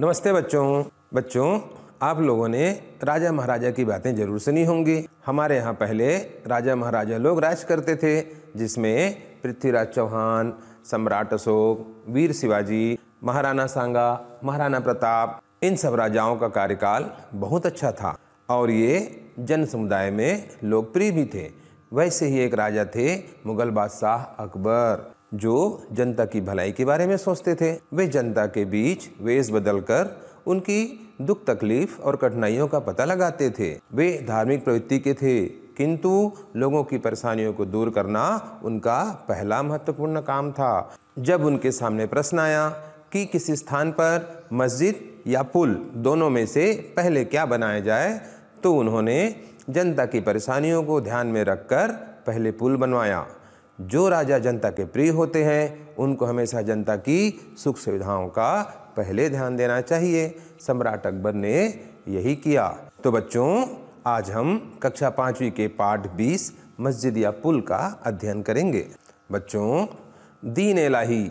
नमस्ते बच्चों बच्चों आप लोगों ने राजा महाराजा की बातें जरूर सुनी होंगी हमारे यहाँ पहले राजा महाराजा लोग राज करते थे जिसमें पृथ्वीराज चौहान सम्राट अशोक वीर शिवाजी महाराणा सांगा महाराणा प्रताप इन सब राजाओं का कार्यकाल बहुत अच्छा था और ये जन समुदाय में लोकप्रिय भी थे वैसे ही एक राजा थे मुगल बादशाह अकबर जो जनता की भलाई के बारे में सोचते थे वे जनता के बीच वेश बदलकर उनकी दुख तकलीफ और कठिनाइयों का पता लगाते थे वे धार्मिक प्रवृत्ति के थे किंतु लोगों की परेशानियों को दूर करना उनका पहला महत्वपूर्ण काम था जब उनके सामने प्रश्न आया कि किसी स्थान पर मस्जिद या पुल दोनों में से पहले क्या बनाया जाए तो उन्होंने जनता की परेशानियों को ध्यान में रखकर पहले पुल बनवाया जो राजा जनता के प्रिय होते हैं उनको हमेशा जनता की सुख सुविधाओं का पहले ध्यान देना चाहिए सम्राट अकबर ने यही किया तो बच्चों आज हम कक्षा पाँचवीं के पाठ बीस मस्जिद या पुल का अध्ययन करेंगे बच्चों दीन एलाही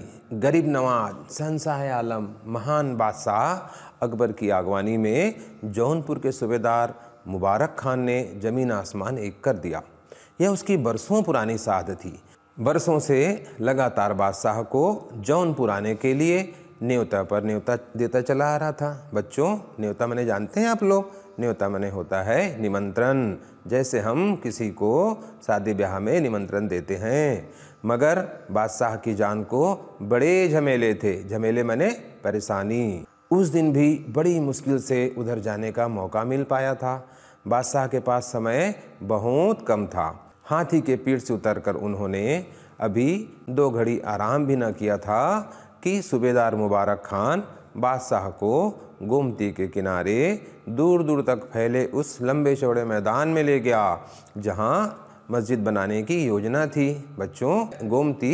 गरीब नवाज शहनशाह आलम महान बादशाह अकबर की आगवानी में जौनपुर के सूबेदार मुबारक खान ने ज़मीन आसमान एक कर दिया यह उसकी बरसों पुरानी साध थी बरसों से लगातार बादशाह को जौन पुराने के लिए न्योता पर न्योता देता चला आ रहा था बच्चों न्योता मैंने जानते हैं आप लोग न्योता मने होता है निमंत्रण जैसे हम किसी को शादी ब्याह में निमंत्रण देते हैं मगर बादशाह की जान को बड़े झमेले थे झमेले मने परेशानी उस दिन भी बड़ी मुश्किल से उधर जाने का मौका मिल पाया था बादशाह के पास समय बहुत कम था हाथी के पीठ से उतरकर उन्होंने अभी दो घड़ी आराम भी न किया था कि सूबेदार मुबारक खान बादशाह को गोमती के किनारे दूर दूर तक फैले उस लंबे चौड़े मैदान में ले गया जहाँ मस्जिद बनाने की योजना थी बच्चों गोमती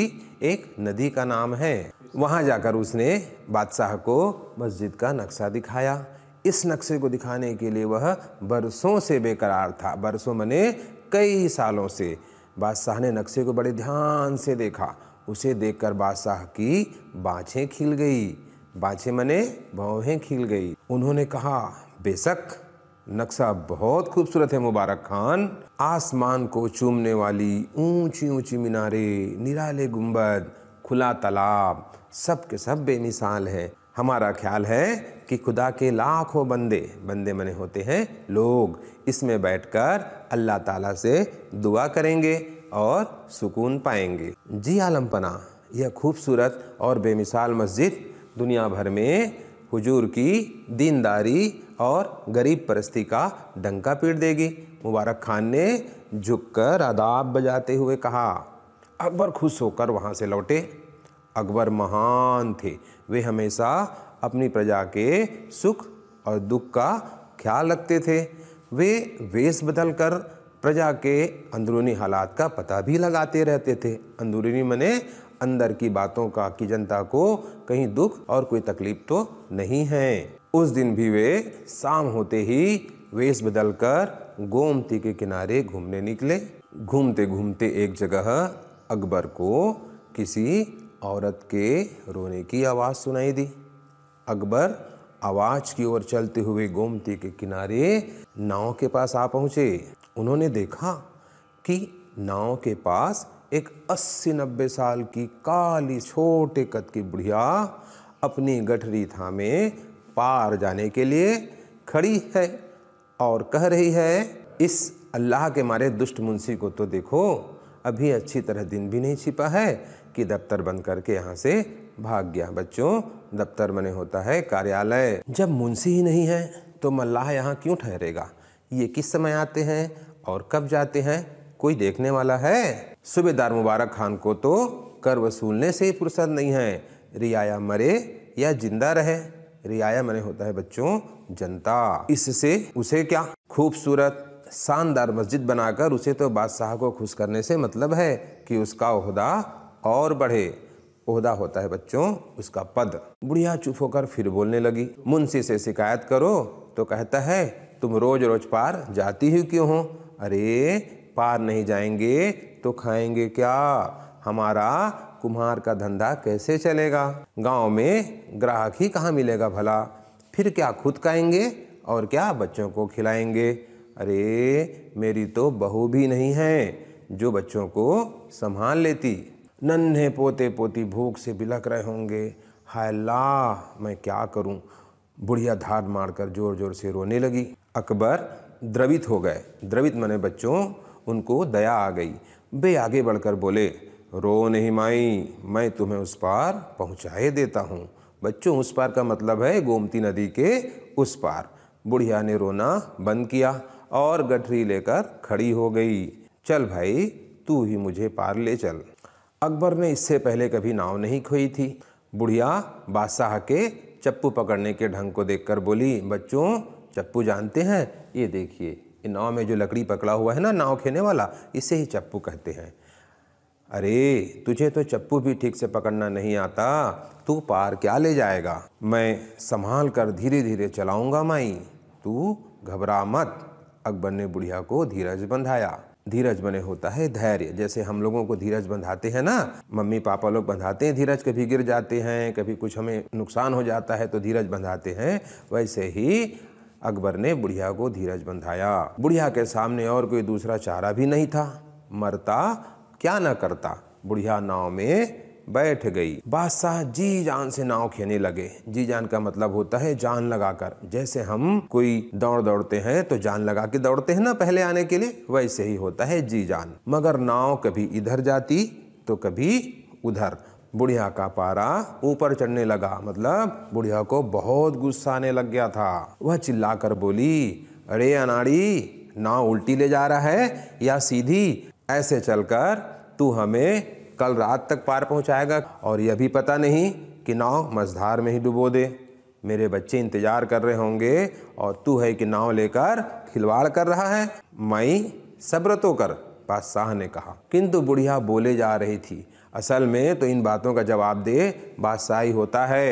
एक नदी का नाम है वहाँ जाकर उसने बादशाह को मस्जिद का नक्शा दिखाया इस नक्शे को दिखाने के लिए वह बरसों से बेकरार था बरसों मने कई सालों से बादशाह ने नक्शे को बड़े ध्यान से देखा उसे देखकर बादशाह की बाछें खिल गई बाछें मने भौहें खिल गई उन्होंने कहा बेशक नक्शा बहुत खूबसूरत है मुबारक खान आसमान को चूमने वाली ऊंची ऊंची मीनारे निराले गुंबद खुला तालाब सब के सब बेमिसाल हैं हमारा ख्याल है कि खुदा के लाखों बंदे बंदे मने होते हैं लोग इसमें बैठकर अल्लाह ताला से दुआ करेंगे और सुकून पाएंगे जी आलमपना यह खूबसूरत और बेमिसाल मस्जिद दुनिया भर में हुजूर की दीनदारी और गरीब परस्ती का डंका पीट देगी मुबारक खान ने झुककर आदाब बजाते हुए कहा अकबर खुश होकर वहाँ से लौटे अकबर महान थे वे हमेशा अपनी प्रजा के सुख और दुख का ख्याल रखते थे वे वेश बदल कर प्रजा के अंदरूनी हालात का पता भी लगाते रहते थे अंदरूनी मने अंदर की बातों का कि जनता को कहीं दुख और कोई तकलीफ तो नहीं है उस दिन भी वे शाम होते ही वेश बदलकर गोमती के किनारे घूमने निकले घूमते घूमते एक जगह अकबर को किसी औरत के रोने की आवाज़ सुनाई दी अकबर आवाज की ओर चलते हुए गोमती के किनारे नाव के पास आ पहुंचे उन्होंने देखा कि नाव के पास एक अस्सी नब्बे साल की काली छोटे कद की बुढ़िया अपनी गठरी थामे पार जाने के लिए खड़ी है और कह रही है इस अल्लाह के मारे दुष्ट मुंशी को तो देखो अभी अच्छी तरह दिन भी नहीं छिपा है कि दफ्तर बंद करके यहाँ से भाग गया बच्चों दफ्तर मने होता है कार्यालय जब मुंशी ही नहीं है तो मल्लाह यहाँ क्यों ठहरेगा ये किस समय आते हैं और कब जाते हैं कोई देखने वाला है सूबेदार मुबारक खान को तो कर वसूलने से ही फुर्सत नहीं है रियाया मरे या जिंदा रहे रियाया मने होता है बच्चों जनता इससे उसे क्या खूबसूरत शानदार मस्जिद बनाकर उसे तो बादशाह को खुश करने से मतलब है कि उसका अहदा और बढ़े ओहदा होता है बच्चों उसका पद बुढ़िया चुप होकर फिर बोलने लगी मुंशी से शिकायत करो तो कहता है तुम रोज रोज पार जाती ही क्यों हो अरे पार नहीं जाएंगे तो खाएंगे क्या हमारा कुम्हार का धंधा कैसे चलेगा गांव में ग्राहक ही कहाँ मिलेगा भला फिर क्या खुद खाएंगे और क्या बच्चों को खिलाएंगे अरे मेरी तो बहू भी नहीं है जो बच्चों को संभाल लेती नन्हे पोते पोती भूख से बिलख रहे होंगे हाय ला मैं क्या करूं बुढ़िया धार मारकर ज़ोर ज़ोर से रोने लगी अकबर द्रवित हो गए द्रवित मने बच्चों उनको दया आ गई वे आगे बढ़कर बोले रो नहीं माई मैं तुम्हें उस पार पहुँचाए देता हूँ बच्चों उस पार का मतलब है गोमती नदी के उस पार बुढ़िया ने रोना बंद किया और गठरी लेकर खड़ी हो गई चल भाई तू ही मुझे पार ले चल अकबर ने इससे पहले कभी नाव नहीं खोई थी बुढ़िया बादशाह के चप्पू पकड़ने के ढंग को देखकर बोली बच्चों चप्पू जानते हैं ये देखिए नाव में जो लकड़ी पकड़ा हुआ है ना नाव खेने वाला इसे ही चप्पू कहते हैं अरे तुझे तो चप्पू भी ठीक से पकड़ना नहीं आता तू पार क्या ले जाएगा मैं संभाल कर धीरे धीरे चलाऊंगा माई तू घबरा मत अकबर ने बुढ़िया को धीरज बंधाया धीरज बने होता है धैर्य जैसे हम लोगों को धीरज बंधाते हैं ना मम्मी पापा लोग बंधाते हैं धीरज कभी गिर जाते हैं कभी कुछ हमें नुकसान हो जाता है तो धीरज बंधाते हैं वैसे ही अकबर ने बुढ़िया को धीरज बंधाया बुढ़िया के सामने और कोई दूसरा चारा भी नहीं था मरता क्या ना करता बुढ़िया नाव में बैठ गई बादशाह जी जान से नाव खेने लगे जी जान का मतलब होता है जान लगाकर जैसे हम कोई दौड़ दौड़ते हैं तो जान लगा के दौड़ते हैं ना पहले आने के लिए वैसे ही होता है जी जान मगर नाव कभी इधर जाती तो कभी उधर बुढ़िया का पारा ऊपर चढ़ने लगा मतलब बुढ़िया को बहुत गुस्सा आने लग गया था वह चिल्लाकर बोली अरे अनाड़ी नाव उल्टी ले जा रहा है या सीधी ऐसे चलकर तू हमें कल रात तक पार पहुंचाएगा और यह भी पता नहीं कि नाव मझधार में ही डुबो दे मेरे बच्चे इंतजार कर रहे होंगे और तू है कि नाव लेकर खिलवाड़ कर रहा है मई सब्र तो कर बादशाह ने कहा किंतु बुढ़िया बोले जा रही थी असल में तो इन बातों का जवाब दे बादशाह ही होता है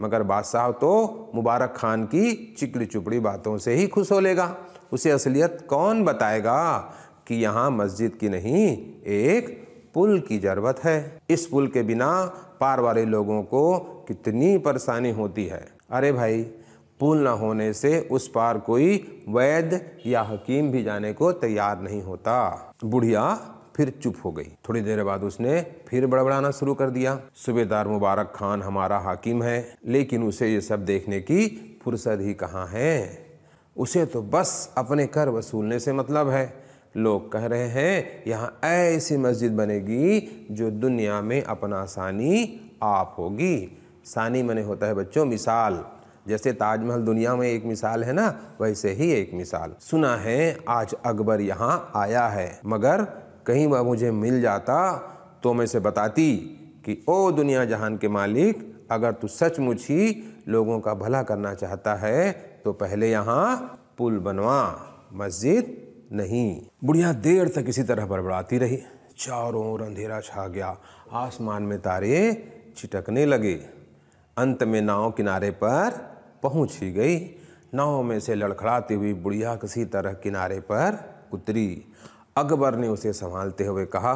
मगर बादशाह तो मुबारक खान की चिकड़ी चुपड़ी बातों से ही खुश हो लेगा उसे असलियत कौन बताएगा कि यहाँ मस्जिद की नहीं एक पुल की ज़रूरत है इस पुल के बिना पार वाले लोगों को कितनी परेशानी होती है अरे भाई पुल न होने से उस पार कोई वैद्य या हकीम भी जाने को तैयार नहीं होता बुढ़िया फिर चुप हो गई थोड़ी देर बाद उसने फिर बड़बड़ाना शुरू कर दिया सूबेदार मुबारक खान हमारा हाकिम है लेकिन उसे ये सब देखने की फुर्सत ही कहाँ है उसे तो बस अपने कर वसूलने से मतलब है लोग कह रहे हैं यहाँ ऐसी मस्जिद बनेगी जो दुनिया में अपना सानी आप होगी सानी मने होता है बच्चों मिसाल जैसे ताजमहल दुनिया में एक मिसाल है ना वैसे ही एक मिसाल सुना है आज अकबर यहाँ आया है मगर कहीं वह मुझे मिल जाता तो मैं से बताती कि ओ दुनिया जहान के मालिक अगर तू सचमुच ही लोगों का भला करना चाहता है तो पहले यहाँ पुल बनवा मस्जिद नहीं बुढ़िया देर तक इसी तरह बड़बड़ाती रही चारों ओर अंधेरा छा गया आसमान में तारे छिटकने लगे अंत में नाव किनारे पर पहुंच ही गई नाव में से लड़खड़ाती हुई बुढ़िया किसी तरह किनारे पर उतरी अकबर ने उसे संभालते हुए कहा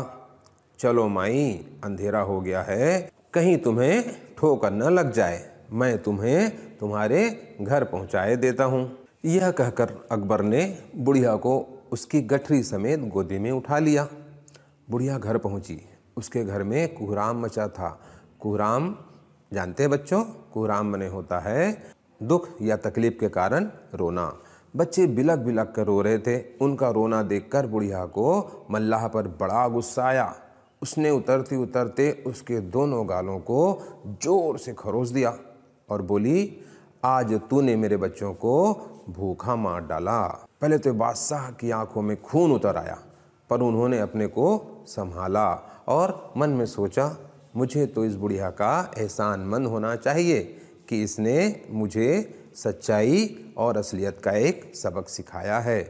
चलो माई अंधेरा हो गया है कहीं तुम्हें ठोकर न लग जाए मैं तुम्हें तुम्हारे घर पहुंचाए देता हूँ यह कहकर अकबर ने बुढ़िया को उसकी गठरी समेत गोदी में उठा लिया बुढ़िया घर पहुंची उसके घर में कुहराम मचा था कुहराम जानते हैं बच्चों कुहराम मने होता है दुख या तकलीफ के कारण रोना बच्चे बिलक बिलक कर रो रहे थे उनका रोना देखकर बुढ़िया को मल्लाह पर बड़ा गुस्सा आया उसने उतरते उतरते उसके दोनों गालों को जोर से खरोच दिया और बोली आज तूने मेरे बच्चों को भूखा मार डाला पहले तो बादशाह की आंखों में खून उतर आया पर उन्होंने अपने को संभाला और मन में सोचा मुझे तो इस बुढ़िया का एहसान मंद होना चाहिए कि इसने मुझे सच्चाई और असलियत का एक सबक सिखाया है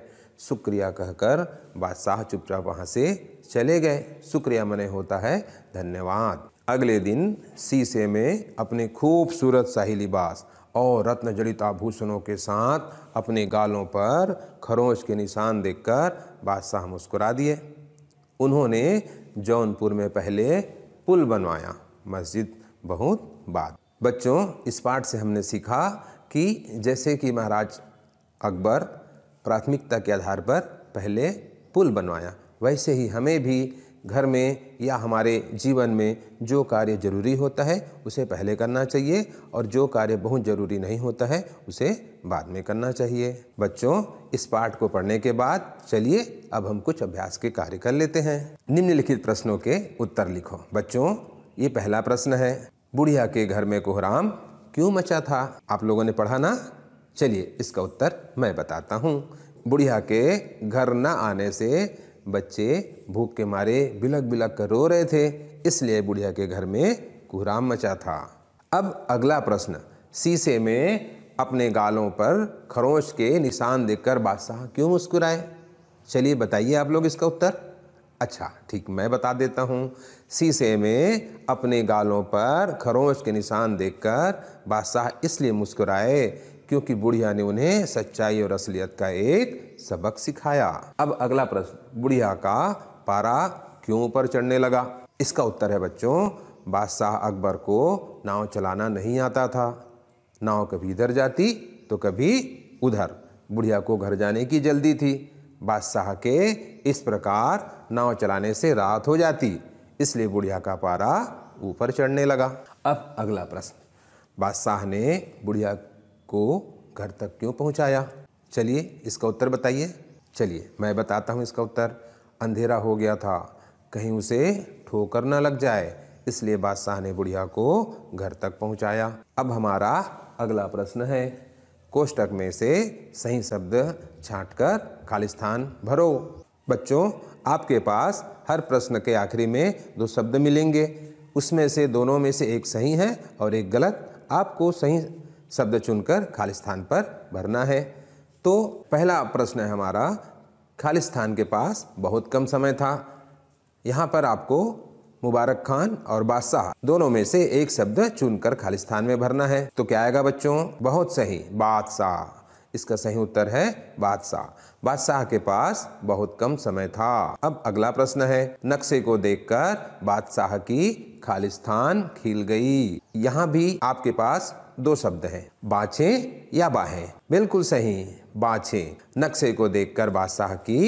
शुक्रिया कहकर बादशाह चुपचाप वहाँ से चले गए शुक्रिया मने होता है धन्यवाद अगले दिन शीशे में अपने खूबसूरत शाही लिबास और रत्न जड़ित आभूषणों के साथ अपने गालों पर खरोंच के निशान देखकर बादशाह मुस्कुरा दिए उन्होंने जौनपुर में पहले पुल बनवाया मस्जिद बहुत बाद बच्चों इस पाठ से हमने सीखा कि जैसे कि महाराज अकबर प्राथमिकता के आधार पर पहले पुल बनवाया वैसे ही हमें भी घर में या हमारे जीवन में जो कार्य जरूरी होता है उसे पहले करना चाहिए और जो कार्य बहुत ज़रूरी नहीं होता है उसे बाद में करना चाहिए बच्चों इस पाठ को पढ़ने के बाद चलिए अब हम कुछ अभ्यास के कार्य कर लेते हैं निम्नलिखित प्रश्नों के उत्तर लिखो बच्चों ये पहला प्रश्न है बुढ़िया के घर में कोहराम क्यों मचा था आप लोगों ने पढ़ा ना चलिए इसका उत्तर मैं बताता हूँ बुढ़िया के घर न आने से बच्चे भूख के मारे बिलक बिलक कर रो रहे थे इसलिए बुढ़िया के घर में कुहराम मचा था अब अगला प्रश्न शीशे में अपने गालों पर खरोश के निशान देखकर बादशाह क्यों मुस्कुराए चलिए बताइए आप लोग इसका उत्तर अच्छा ठीक मैं बता देता हूँ शीशे में अपने गालों पर खरोश के निशान देखकर बादशाह इसलिए मुस्कुराए क्योंकि बुढ़िया ने उन्हें सच्चाई और असलियत का एक सबक सिखाया अब अगला प्रश्न बुढ़िया का पारा क्यों ऊपर चढ़ने लगा इसका उत्तर है बच्चों बादशाह अकबर को नाव चलाना नहीं आता था नाव कभी इधर जाती तो कभी उधर बुढ़िया को घर जाने की जल्दी थी बादशाह के इस प्रकार नाव चलाने से राहत हो जाती इसलिए बुढ़िया का पारा ऊपर चढ़ने लगा अब अगला प्रश्न बादशाह ने बुढ़िया को घर तक क्यों पहुंचाया? चलिए इसका उत्तर बताइए चलिए मैं बताता हूँ इसका उत्तर अंधेरा हो गया था कहीं उसे ठोकर ना लग जाए इसलिए बादशाह ने बुढ़िया को घर तक पहुँचाया अब हमारा अगला प्रश्न है कोष्टक में से सही शब्द छांटकर खाली स्थान भरो बच्चों आपके पास हर प्रश्न के आखिरी में दो शब्द मिलेंगे उसमें से दोनों में से एक सही है और एक गलत आपको सही शब्द चुनकर खालिस्तान पर भरना है तो पहला प्रश्न है हमारा खालिस्तान के पास बहुत कम समय था यहाँ पर आपको मुबारक खान और बादशाह दोनों में से एक शब्द चुनकर खालिस्तान में भरना है तो क्या आएगा बच्चों बहुत सही बादशाह इसका सही उत्तर है बादशाह बादशाह के पास बहुत कम समय था अब अगला प्रश्न है नक्शे को देखकर बादशाह की खालिस्तान खिल गई यहाँ भी आपके पास दो शब्द हैं बाछे या बाहें बिल्कुल सही बाछे नक्शे को देखकर बादशाह की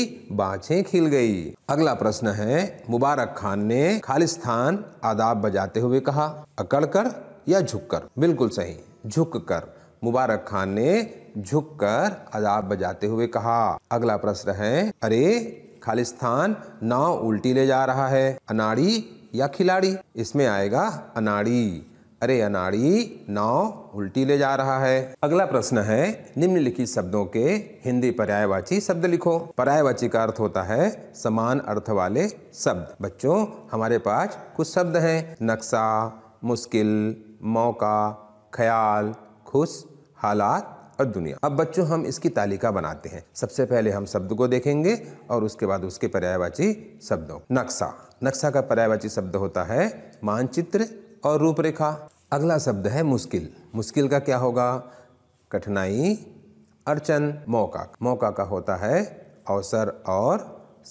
बाछे खिल गई अगला प्रश्न है मुबारक खान ने खालिस्तान आदाब बजाते हुए कहा अकड़ कर या झुककर बिल्कुल सही झुककर मुबारक खान ने झुककर आदाब बजाते हुए कहा अगला प्रश्न है अरे खालिस्तान नाव उल्टी ले जा रहा है अनाड़ी या खिलाड़ी इसमें आएगा अनाड़ी अरे अनाड़ी नाव उल्टी ले जा रहा है अगला प्रश्न है निम्नलिखित शब्दों के हिंदी पर्यायवाची शब्द लिखो पर्यायवाची का अर्थ होता है समान अर्थ वाले शब्द बच्चों हमारे पास कुछ शब्द हैं नक्शा मुश्किल मौका ख्याल खुश हालात और दुनिया अब बच्चों हम इसकी तालिका बनाते हैं सबसे पहले हम शब्द को देखेंगे और उसके बाद उसके पर्यायवाची शब्दों नक्शा नक्शा का पर्यायवाची शब्द होता है मानचित्र और रूपरेखा अगला शब्द है मुश्किल मुश्किल का क्या होगा कठिनाई अर्चन मौका मौका का होता है अवसर और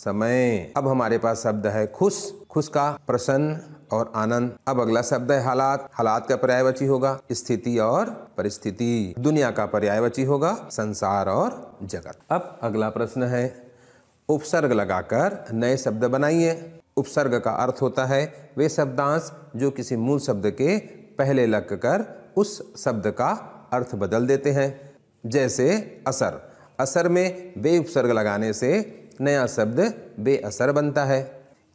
समय अब हमारे पास शब्द है खुश खुश का प्रसन्न और आनंद अब अगला शब्द है हालात हालात का पर्यायवाची होगा स्थिति और परिस्थिति दुनिया का पर्यायवाची होगा संसार और जगत अब अगला प्रश्न है उपसर्ग लगाकर नए शब्द बनाइए उपसर्ग का अर्थ होता है वे शब्दांश जो किसी मूल शब्द के पहले लग कर उस शब्द का अर्थ बदल देते हैं जैसे असर असर में बे उपसर्ग लगाने से नया शब्द बे असर बनता है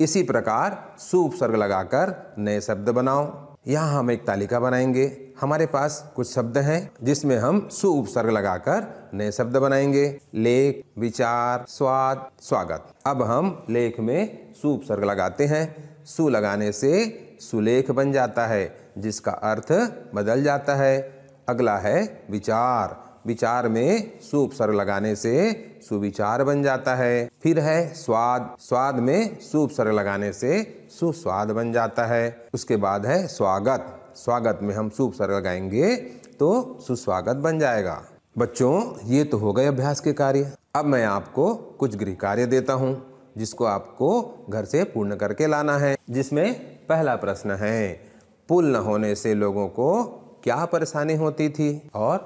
इसी प्रकार सु उपसर्ग लगाकर नए शब्द बनाओ यहाँ हम एक तालिका बनाएंगे हमारे पास कुछ शब्द हैं जिसमें हम सु उपसर्ग लगाकर नए शब्द बनाएंगे लेख विचार स्वाद स्वागत अब हम लेख में सु उपसर्ग लगाते हैं सु लगाने से सुलेख बन जाता है जिसका अर्थ बदल जाता है अगला है विचार विचार में सुपसर सर लगाने से सुविचार बन जाता है फिर है स्वाद स्वाद में सुपसर लगाने से सुस्वाद बन जाता है उसके बाद है स्वागत स्वागत में हम सूप सर लगाएंगे तो सुस्वागत बन जाएगा बच्चों ये तो हो गए अभ्यास के कार्य अब मैं आपको कुछ गृह कार्य देता हूँ जिसको आपको घर से पूर्ण करके लाना है जिसमें पहला प्रश्न है पुल न होने से लोगों को क्या परेशानी होती थी और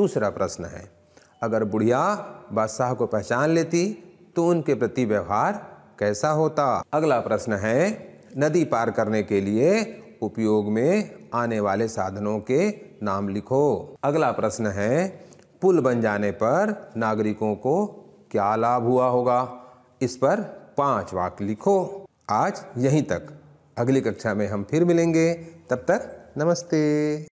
दूसरा प्रश्न है अगर बुढ़िया बादशाह को पहचान लेती तो उनके प्रति व्यवहार कैसा होता अगला प्रश्न है नदी पार करने के लिए उपयोग में आने वाले साधनों के नाम लिखो अगला प्रश्न है पुल बन जाने पर नागरिकों को क्या लाभ हुआ होगा इस पर पांच वाक्य लिखो आज यहीं तक अगली कक्षा में हम फिर मिलेंगे तब तक नमस्ते